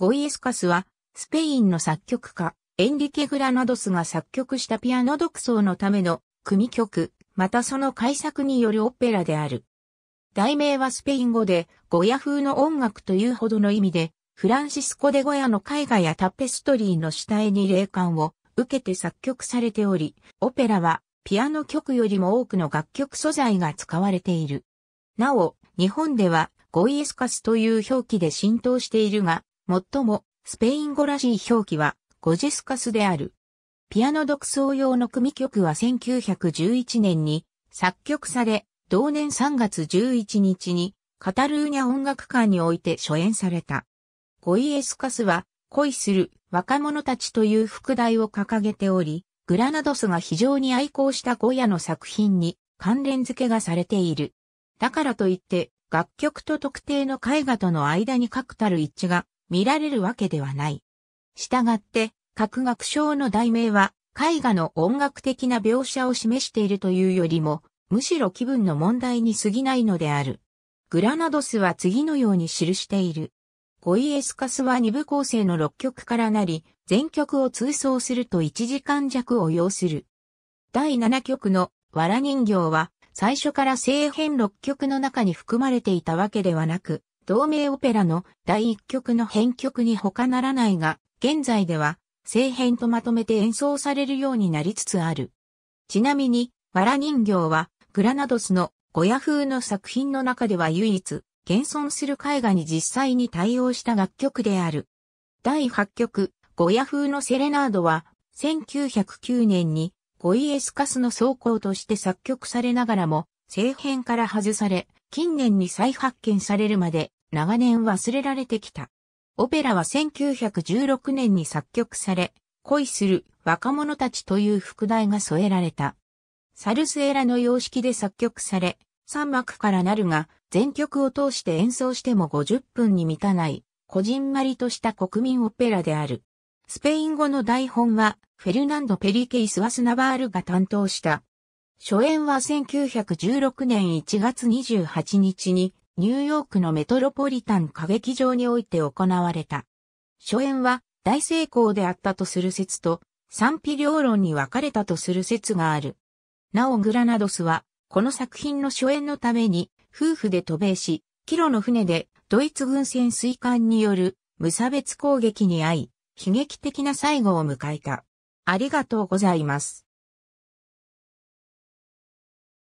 ゴイエスカスは、スペインの作曲家、エンリケ・グラナドスが作曲したピアノ独奏のための組曲、またその改作によるオペラである。題名はスペイン語で、ゴヤ風の音楽というほどの意味で、フランシスコ・デ・ゴヤの絵画やタペストリーの下絵に霊感を受けて作曲されており、オペラはピアノ曲よりも多くの楽曲素材が使われている。なお、日本ではゴイエスカスという表記で浸透しているが、最も、スペイン語らしい表記は、ゴジスカスである。ピアノ独奏用の組曲は1911年に作曲され、同年3月11日にカタルーニャ音楽館において初演された。ゴイエスカスは恋する若者たちという副題を掲げており、グラナドスが非常に愛好したゴヤの作品に関連付けがされている。だからといって楽曲と特定の絵画との間に確たる一致が見られるわけではない。したがって、各楽章の題名は、絵画の音楽的な描写を示しているというよりも、むしろ気分の問題に過ぎないのである。グラナドスは次のように記している。ゴイエスカスは2部構成の6曲からなり、全曲を通奏すると1時間弱を要する。第7曲のわら人形は、最初から正編六曲の中に含まれていたわけではなく、同名オペラの第一曲の編曲に他ならないが、現在では、正編とまとめて演奏されるようになりつつある。ちなみに、わら人形は、グラナドスのゴヤ風の作品の中では唯一、現存する絵画に実際に対応した楽曲である。第8曲、ゴヤ風のセレナードは、1909年に、ゴイエスカスの奏功として作曲されながらも、正編から外され、近年に再発見されるまで長年忘れられてきた。オペラは1916年に作曲され、恋する若者たちという副題が添えられた。サルスエラの様式で作曲され、3幕からなるが、全曲を通して演奏しても50分に満たない、こじんまりとした国民オペラである。スペイン語の台本は、フェルナンド・ペリケイス・ワスナバールが担当した。初演は1916年1月28日にニューヨークのメトロポリタン歌劇場において行われた。初演は大成功であったとする説と賛否両論に分かれたとする説がある。なおグラナドスはこの作品の初演のために夫婦で渡米し、キロの船でドイツ軍船水艦による無差別攻撃に遭い、悲劇的な最後を迎えた。ありがとうございます。